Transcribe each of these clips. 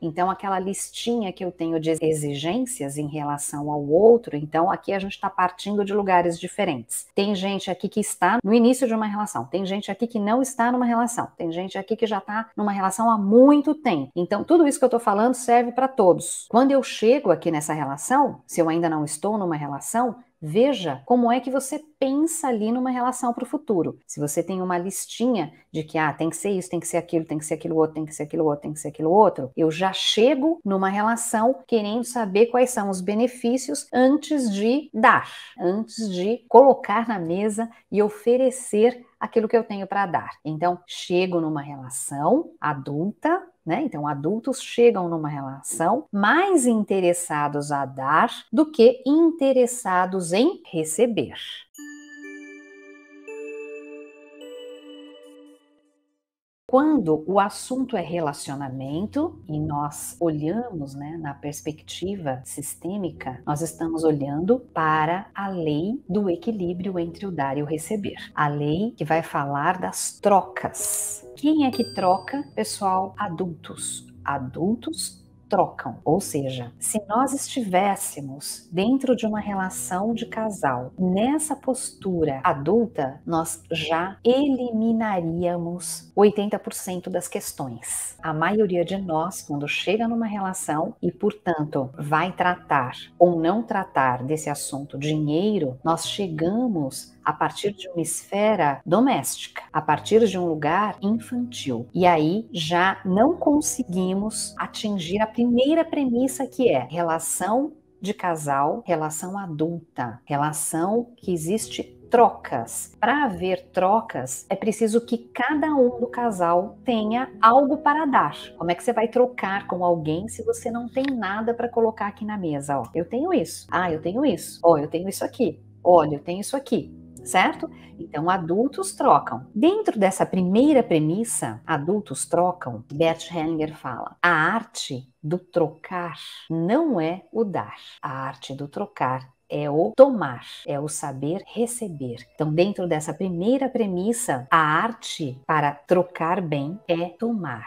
Então, aquela listinha que eu tenho de exigências em relação ao outro, então aqui a gente está partindo de lugares diferentes. Tem gente aqui que está no início de uma relação, tem gente aqui que não está numa relação, tem gente aqui que já está numa relação há muito tempo. Então, tudo isso que eu estou falando serve para todos. Quando eu chego aqui nessa relação, se eu ainda não estou numa relação, Veja como é que você pensa ali numa relação para o futuro. Se você tem uma listinha de que ah, tem que ser isso, tem que ser aquilo, tem que ser aquilo outro, tem que ser aquilo outro, tem que ser aquilo outro, eu já chego numa relação querendo saber quais são os benefícios antes de dar, antes de colocar na mesa e oferecer aquilo que eu tenho para dar. Então, chego numa relação adulta né? Então, adultos chegam numa relação mais interessados a dar do que interessados em receber. Quando o assunto é relacionamento e nós olhamos né, na perspectiva sistêmica, nós estamos olhando para a lei do equilíbrio entre o dar e o receber, a lei que vai falar das trocas quem é que troca? Pessoal, adultos. Adultos trocam. Ou seja, se nós estivéssemos dentro de uma relação de casal nessa postura adulta, nós já eliminaríamos 80% das questões. A maioria de nós, quando chega numa relação e, portanto, vai tratar ou não tratar desse assunto dinheiro, nós chegamos a partir de uma esfera doméstica, a partir de um lugar infantil. E aí já não conseguimos atingir a primeira premissa que é relação de casal, relação adulta, relação que existe trocas. Para haver trocas, é preciso que cada um do casal tenha algo para dar. Como é que você vai trocar com alguém se você não tem nada para colocar aqui na mesa? Ó, eu tenho isso. Ah, eu tenho isso. Ó, eu tenho isso aqui. Olha, eu tenho isso aqui certo? Então, adultos trocam. Dentro dessa primeira premissa, adultos trocam, Bert Hellinger fala, a arte do trocar não é o dar. A arte do trocar é o tomar, é o saber receber. Então, dentro dessa primeira premissa, a arte para trocar bem é tomar.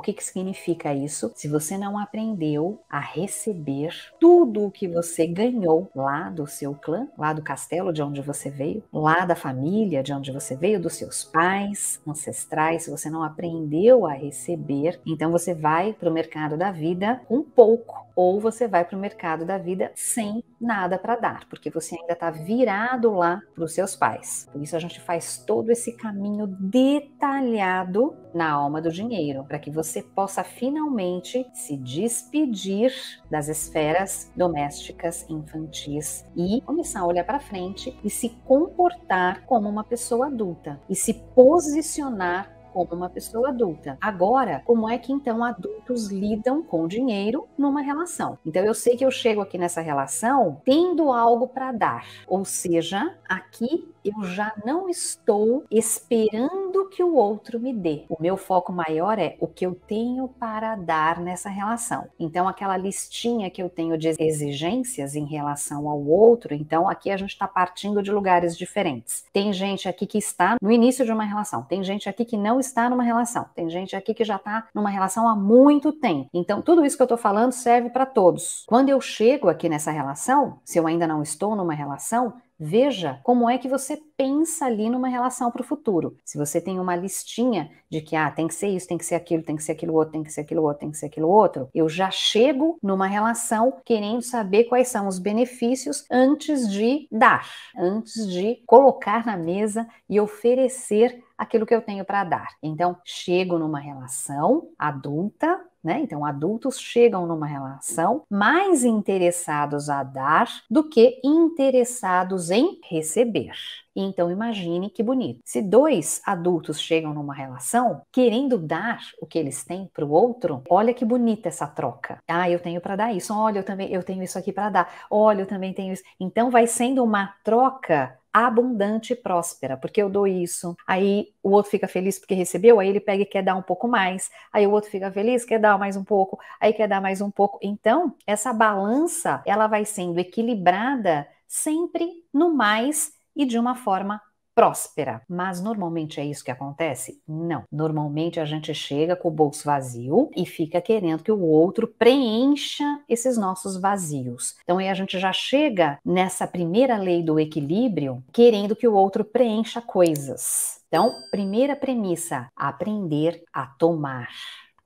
O que, que significa isso? Se você não aprendeu a receber tudo o que você ganhou lá do seu clã, lá do castelo de onde você veio, lá da família de onde você veio, dos seus pais ancestrais, se você não aprendeu a receber, então você vai para o mercado da vida com pouco ou você vai para o mercado da vida sem nada para dar, porque você ainda está virado lá para os seus pais. Por isso a gente faz todo esse caminho detalhado na alma do dinheiro, para que você possa finalmente se despedir das esferas domésticas infantis e começar a olhar para frente e se comportar como uma pessoa adulta e se posicionar como uma pessoa adulta. Agora, como é que então adultos lidam com dinheiro numa relação? Então eu sei que eu chego aqui nessa relação tendo algo para dar, ou seja, aqui eu já não estou esperando tudo que o outro me dê. O meu foco maior é o que eu tenho para dar nessa relação. Então, aquela listinha que eu tenho de exigências em relação ao outro, então aqui a gente está partindo de lugares diferentes. Tem gente aqui que está no início de uma relação, tem gente aqui que não está numa relação, tem gente aqui que já está numa relação há muito tempo. Então, tudo isso que eu estou falando serve para todos. Quando eu chego aqui nessa relação, se eu ainda não estou numa relação, Veja como é que você pensa ali numa relação para o futuro. Se você tem uma listinha de que ah, tem que ser isso, tem que ser aquilo, tem que ser aquilo outro, tem que ser aquilo outro, tem que ser aquilo outro, eu já chego numa relação querendo saber quais são os benefícios antes de dar, antes de colocar na mesa e oferecer aquilo que eu tenho para dar. Então, chego numa relação adulta né? Então, adultos chegam numa relação mais interessados a dar do que interessados em receber. Então, imagine que bonito. Se dois adultos chegam numa relação querendo dar o que eles têm para o outro, olha que bonita essa troca. Ah, eu tenho para dar isso. Olha, eu também eu tenho isso aqui para dar. Olha, eu também tenho isso. Então, vai sendo uma troca abundante e próspera, porque eu dou isso, aí o outro fica feliz porque recebeu, aí ele pega e quer dar um pouco mais, aí o outro fica feliz, quer dar mais um pouco, aí quer dar mais um pouco. Então, essa balança, ela vai sendo equilibrada sempre no mais e de uma forma próspera. Mas normalmente é isso que acontece? Não. Normalmente a gente chega com o bolso vazio e fica querendo que o outro preencha esses nossos vazios. Então aí a gente já chega nessa primeira lei do equilíbrio querendo que o outro preencha coisas. Então, primeira premissa: aprender a tomar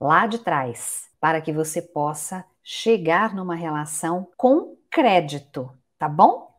lá de trás, para que você possa chegar numa relação com crédito, tá bom?